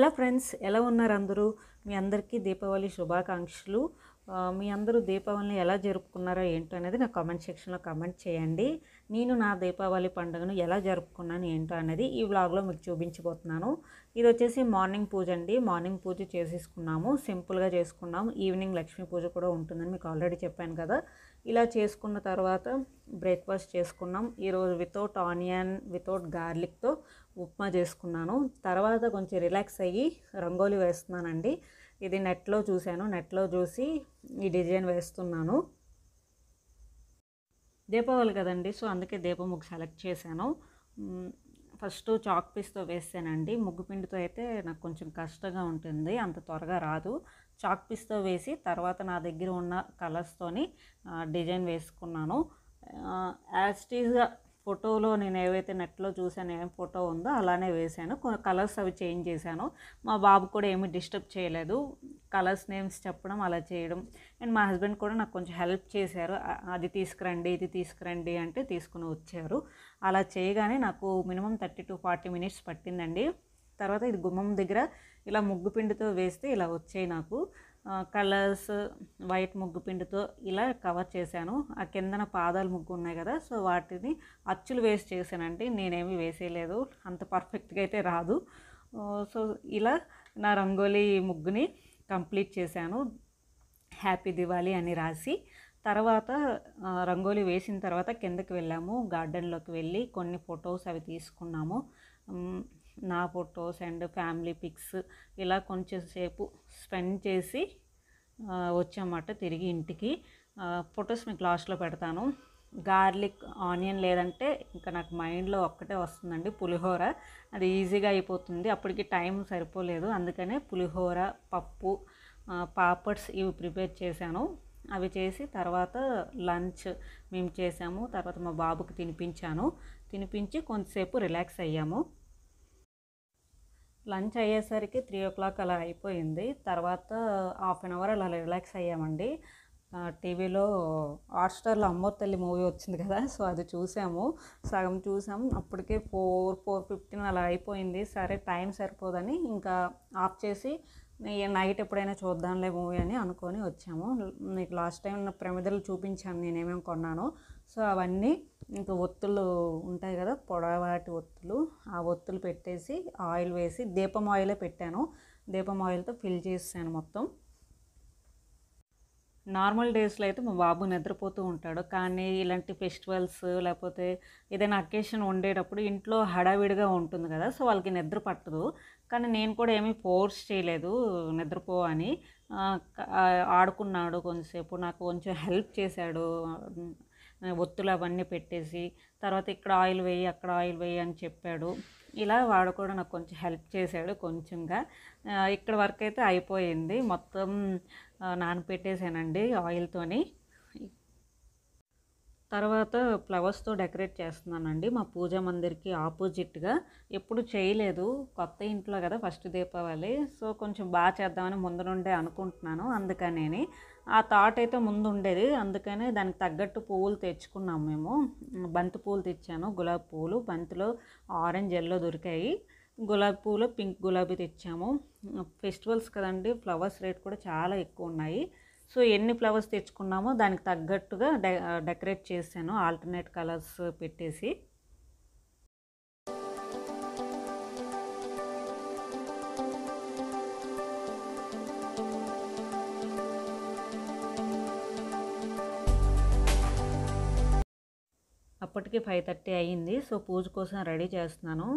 hello friends ఎలా ఉన్నారు అందరూ మీ అందరికీ దీపావళి శుభాకాంక్షలు మీ అందరూ దీపావళిని ఎలా జరుపుకున్నారో ఏంటో అనేది నా కామెంట్ సెక్షన్లో కామెంట్ చేయండి నేను నా దీపావళి పండుగను ఎలా జరుపుకున్నాను ఏంటో అనేది ఈ వ్లాగ్లో మీకు చూపించబోతున్నాను ఇది వచ్చేసి మార్నింగ్ పూజ అండి మార్నింగ్ పూజ చేసేసుకున్నాము సింపుల్గా చేసుకున్నాము ఈవినింగ్ లక్ష్మీ పూజ కూడా ఉంటుందని మీకు ఆల్రెడీ చెప్పాను కదా ఇలా చేసుకున్న తర్వాత బ్రేక్ఫాస్ట్ చేసుకున్నాం ఈరోజు వితౌట్ ఆనియన్ వితౌట్ గార్లిక్తో ఉప్మా చేసుకున్నాను తర్వాత కొంచెం రిలాక్స్ అయ్యి రంగోలి వేస్తున్నానండి ఇది నెట్లో చూశాను నెట్లో చూసి ఈ డిజైన్ వేస్తున్నాను దీపావళి కదండి సో అందుకే దీప ముగ్గు సెలెక్ట్ చేశాను ఫస్ట్ చాక్ పీస్తో వేసానండి ముగ్గు పిండితో అయితే నాకు కొంచెం కష్టంగా ఉంటుంది అంత త్వరగా రాదు చాక్ పీస్తో వేసి తర్వాత నా దగ్గర ఉన్న కలర్స్తోని డిజైన్ వేసుకున్నాను యాజ్ టీజ్గా ఫోటోలో నేను ఏవైతే నెట్లో చూసాను ఏం ఫోటో ఉందో అలానే వేశాను కలర్స్ అవి చేంజ్ చేశాను మా బాబు కూడా ఏమీ డిస్టర్బ్ చేయలేదు కలర్స్ నేమ్స్ చెప్పడం అలా చేయడం అండ్ మా హస్బెండ్ కూడా నాకు కొంచెం హెల్ప్ చేశారు అది తీసుకురండి ఇది తీసుకురండి అంటే తీసుకుని వచ్చారు అలా చేయగానే నాకు minimum thirty to forty minutes పట్టిందండి తర్వాత ఇది గుమ్మం దగ్గర ఇలా ముగ్గు పిండితో వేస్తే ఇలా వచ్చాయి నాకు కలర్స్ వైట్ ముగ్గు పిండితో ఇలా కవర్ చేశాను ఆ కిందన పాదాలు ముగ్గు ఉన్నాయి కదా సో వాటిని అచ్చులు వేసి చేశానండి నేనేమి వేసేయలేదు అంత పర్ఫెక్ట్గా అయితే రాదు సో ఇలా నా రంగోలీ ముగ్గుని కంప్లీట్ చేశాను హ్యాపీ దివాళీ అని రాసి తర్వాత రంగోలి వేసిన తర్వాత కిందకి వెళ్ళాము గార్డెన్లోకి వెళ్ళి కొన్ని ఫొటోస్ అవి తీసుకున్నాము నా ఫొటోస్ అండ్ ఫ్యామిలీ పిక్స్ ఇలా కొంచెం సేపు స్పెండ్ చేసి వచ్చామాట తిరిగి ఇంటికి ఫొటోస్ మీకు లాస్ట్లో పెడతాను గార్లిక్ ఆనియన్ లేదంటే ఇంకా నాకు మైండ్లో ఒక్కటే వస్తుందండి పులిహోర అది ఈజీగా అయిపోతుంది అప్పటికి టైం సరిపోలేదు అందుకనే పులిహోర పప్పు పాపడ్స్ ఇవి ప్రిపేర్ చేశాను అవి చేసి తర్వాత లంచ్ మేము చేసాము తర్వాత మా బాబుకి తినిపించాను తినిపించి కొంతసేపు రిలాక్స్ అయ్యాము లంచ్ అయ్యేసరికి త్రీ ఓ క్లాక్ అలా అయిపోయింది తర్వాత హాఫ్ అన్ అవర్ అలా రిలాక్స్ అయ్యామండి టీవీలో హాట్స్టార్లో అమ్మో తల్లి మూవీ వచ్చింది కదా సో అది చూసాము సగం చూసాము అప్పటికే ఫోర్ ఫోర్ ఫిఫ్టీన్ అలా అయిపోయింది సరే టైం సరిపోదని ఇంకా ఆఫ్ చేసి నైట్ ఎప్పుడైనా చూద్దాంలే మూవీ అని అనుకొని వచ్చాము నీకు లాస్ట్ టైం ప్రమిదలు చూపించాను నేనేమేమి కొన్నాను సో అవన్నీ ఇంకా ఒత్తులు ఉంటాయి కదా పొడవాటి ఒత్తులు ఆ ఒత్తులు పెట్టేసి ఆయిల్ వేసి దీపం ఆయిలే పెట్టాను దీపం ఆయిల్తో ఫిల్ చేసాను మొత్తం నార్మల్ డేస్లో అయితే మా బాబు నిద్రపోతూ ఉంటాడు కానీ ఇలాంటి ఫెస్టివల్స్ లేకపోతే ఏదైనా అకేషన్ ఉండేటప్పుడు ఇంట్లో హడావిడిగా ఉంటుంది కదా సో వాళ్ళకి నిద్ర పట్టదు కానీ నేను కూడా ఏమీ ఫోర్స్ చేయలేదు నిద్రపో అని ఆడుకున్నాడు కొంచెంసేపు నాకు కొంచెం హెల్ప్ చేశాడు ఒత్తులు అవన్నీ పెట్టేసి తర్వాత ఇక్కడ ఆయిల్ వేయి అక్కడ ఆయిల్ వేయి అని చెప్పాడు ఇలా వాడు కూడా నాకు కొంచెం హెల్ప్ చేశాడు కొంచెంగా ఇక్కడ వర్క్ అయితే అయిపోయింది మొత్తం నానబెట్టేసానండి ఆయిల్తోని తర్వాత ఫ్లవర్స్తో డెకరేట్ చేస్తున్నానండి మా పూజ మందిర్కి ఆపోజిట్గా ఎప్పుడు చేయలేదు కొత్త ఇంట్లో కదా ఫస్ట్ దీపావళి సో కొంచెం బాగా చేద్దామని ముందు నుండే అనుకుంటున్నాను అందుకనే ఆ థాట్ అయితే ముందు ఉండేది అందుకనే దానికి తగ్గట్టు పువ్వులు తెచ్చుకున్నాము మేము బంతి పువ్వులు తెచ్చాను గులాబీ పువ్వులు బంతిలో ఆరెంజ్ ఎల్లో దొరికాయి గులాబీ పువ్వులో పింక్ గులాబీ తెచ్చాము ఫెస్టివల్స్ కదండి ఫ్లవర్స్ రేట్ కూడా చాలా ఎక్కువ ఉన్నాయి సో ఎన్ని ఫ్లవర్స్ తెచ్చుకున్నామో దానికి తగ్గట్టుగా డెకరేట్ చేశాను ఆల్టర్నేట్ కలర్స్ పెట్టేసి అప్పటికే ఫైవ్ థర్టీ అయ్యింది సో పూజ కోసం రెడీ చేస్తున్నాను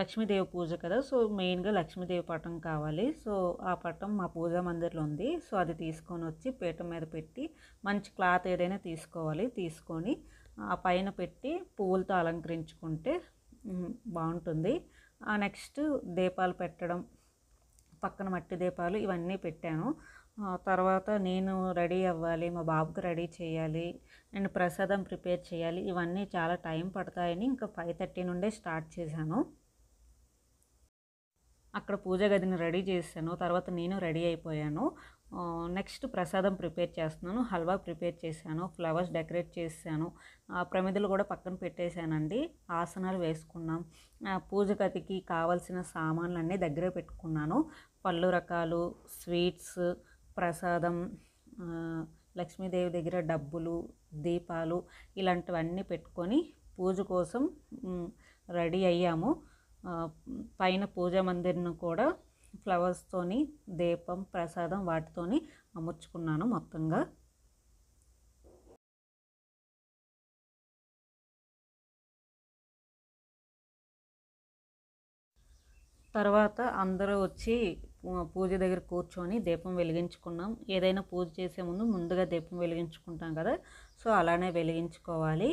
లక్ష్మీదేవి పూజ కదా సో మెయిన్గా లక్ష్మీదేవి పటం కావాలి సో ఆ పటం మా పూజా మందిర్లో ఉంది సో అది తీసుకొని వచ్చి పీఠం మీద పెట్టి మంచి క్లాత్ ఏదైనా తీసుకోవాలి తీసుకొని ఆ పైన పెట్టి పువ్వులతో అలంకరించుకుంటే బాగుంటుంది నెక్స్ట్ దీపాలు పెట్టడం పక్కన మట్టి దీపాలు ఇవన్నీ పెట్టాను తర్వాత నేను రెడీ అవ్వాలి మా బాబుకి రెడీ చేయాలి అండ్ ప్రసాదం ప్రిపేర్ చేయాలి ఇవన్నీ చాలా టైం పడతాయని ఇంకా ఫైవ్ థర్టీ నుండే స్టార్ట్ చేశాను అక్కడ పూజ గదిని రెడీ చేశాను తర్వాత నేను రెడీ అయిపోయాను నెక్స్ట్ ప్రసాదం ప్రిపేర్ చేస్తున్నాను హల్వా ప్రిపేర్ చేశాను ఫ్లవర్స్ డెకరేట్ చేశాను ప్రమిదలు కూడా పక్కన పెట్టేశానండి ఆసనాలు వేసుకున్నాం పూజ గదికి కావలసిన సామాన్లన్నీ దగ్గరే పెట్టుకున్నాను పళ్ళు రకాలు స్వీట్స్ ప్రసాదం లక్ష్మీదేవి దగ్గర డబ్బులు దీపాలు ఇలాంటివన్నీ పెట్టుకొని పూజ కోసం రెడీ అయ్యాము పైన పూజా మందిర్ను కూడా ఫ్లవర్స్తోని దీపం ప్రసాదం వాటితోని అమర్చుకున్నాను మొత్తంగా తర్వాత అందరూ వచ్చి పూజ దగ్గర కూర్చొని దీపం వెలిగించుకున్నాం ఏదైనా పూజ చేసే ముందు ముందుగా దీపం వెలిగించుకుంటాం కదా సో అలానే వెలిగించుకోవాలి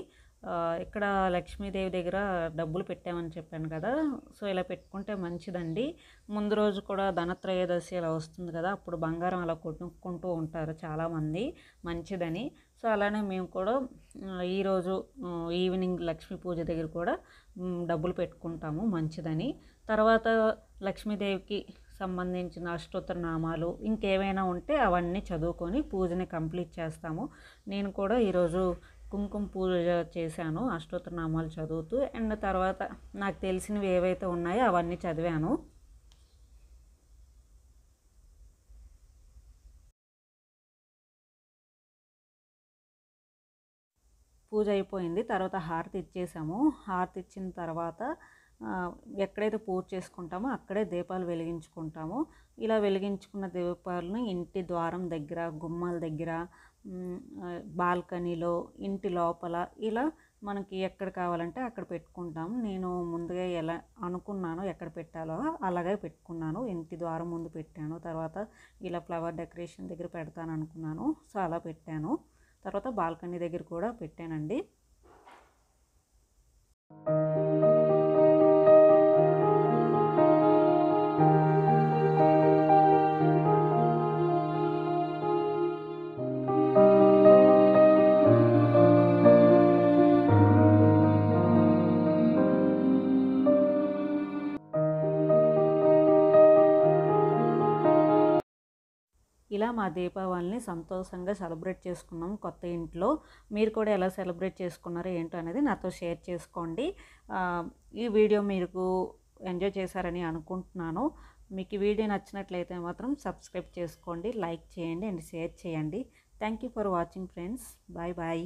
ఇక్కడ లక్ష్మీదేవి దగ్గర డబ్బులు పెట్టామని చెప్పాను కదా సో ఇలా పెట్టుకుంటే మంచిదండి ముందు రోజు కూడా ధనత్రయోదశి ఇలా వస్తుంది కదా అప్పుడు బంగారం అలా కొనుక్కుంటూ ఉంటారు చాలామంది మంచిదని సో అలానే మేము కూడా ఈరోజు ఈవినింగ్ లక్ష్మీ పూజ దగ్గర కూడా డబ్బులు పెట్టుకుంటాము మంచిదని తర్వాత లక్ష్మీదేవికి సంబంధించిన అష్టోత్తరనామాలు ఇంకేమైనా ఉంటే అవన్నీ చదువుకొని పూజని కంప్లీట్ చేస్తాము నేను కూడా ఈరోజు కుంకుమ పూజ చేశాను అష్టోత్తరనామాలు చదువుతూ అండ్ తర్వాత నాకు తెలిసినవి ఏవైతే ఉన్నాయో అవన్నీ చదివాను పూజ అయిపోయింది తర్వాత హారతి ఇచ్చేసాము హారతి ఇచ్చిన తర్వాత ఎక్కడైతే పూజ చేసుకుంటామో అక్కడే దీపాలు వెలిగించుకుంటాము ఇలా వెలిగించుకున్న దీపాలను ఇంటి ద్వారం దగ్గర గుమ్మాల దగ్గర బాల్కనీలో ఇంటి లోపల ఇలా మనకి ఎక్కడ కావాలంటే అక్కడ పెట్టుకుంటాం నేను ముందుగా ఎలా అనుకున్నాను ఎక్కడ పెట్టాలో అలాగే పెట్టుకున్నాను ఇంటి ద్వారం ముందు పెట్టాను తర్వాత ఇలా ఫ్లవర్ డెకరేషన్ దగ్గర పెడతాను అనుకున్నాను సో అలా పెట్టాను తర్వాత బాల్కనీ దగ్గర కూడా పెట్టానండి ఇలా మా దీపావళిని సంతోషంగా సెలబ్రేట్ చేసుకున్నాం కొత్త ఇంట్లో మీరు కూడా ఎలా సెలబ్రేట్ చేసుకున్నారో ఏంటో అనేది నాతో షేర్ చేసుకోండి ఈ వీడియో మీకు ఎంజాయ్ చేశారని అనుకుంటున్నాను మీకు ఈ వీడియో నచ్చినట్లయితే మాత్రం సబ్స్క్రైబ్ చేసుకోండి లైక్ చేయండి అండ్ షేర్ చేయండి thank you for watching friends bye bye